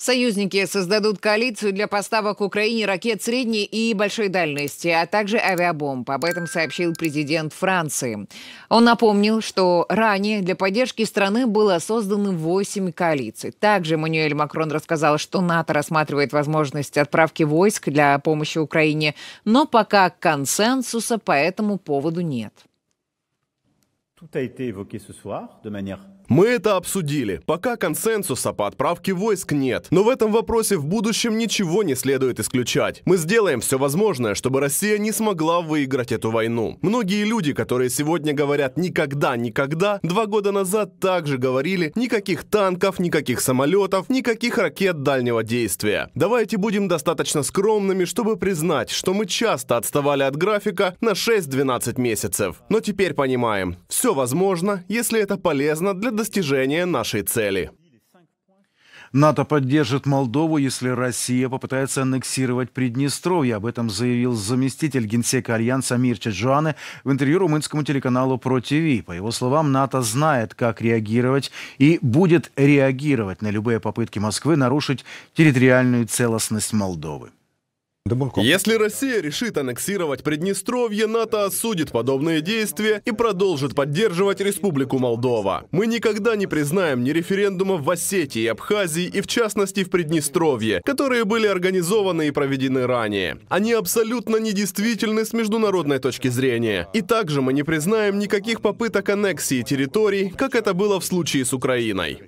Союзники создадут коалицию для поставок Украине ракет средней и большой дальности, а также авиабомб. Об этом сообщил президент Франции. Он напомнил, что ранее для поддержки страны было создано 8 коалиций. Также Мануэль Макрон рассказал, что НАТО рассматривает возможность отправки войск для помощи Украине, но пока консенсуса по этому поводу нет. Мы это обсудили. Пока консенсуса по отправке войск нет. Но в этом вопросе в будущем ничего не следует исключать. Мы сделаем все возможное, чтобы Россия не смогла выиграть эту войну. Многие люди, которые сегодня говорят «никогда, никогда», два года назад также говорили «никаких танков, никаких самолетов, никаких ракет дальнего действия». Давайте будем достаточно скромными, чтобы признать, что мы часто отставали от графика на 6-12 месяцев. Но теперь понимаем, все все возможно, если это полезно для достижения нашей цели. НАТО поддержит Молдову, если Россия попытается аннексировать Приднестровье. Об этом заявил заместитель генсека Альянса Мир Чаджуане в интервью румынскому телеканалу ПроТВ. По его словам, НАТО знает, как реагировать и будет реагировать на любые попытки Москвы нарушить территориальную целостность Молдовы. Если Россия решит аннексировать Приднестровье, НАТО осудит подобные действия и продолжит поддерживать Республику Молдова. Мы никогда не признаем ни референдума в Осетии, Абхазии и в частности в Приднестровье, которые были организованы и проведены ранее. Они абсолютно недействительны с международной точки зрения. И также мы не признаем никаких попыток аннексии территорий, как это было в случае с Украиной.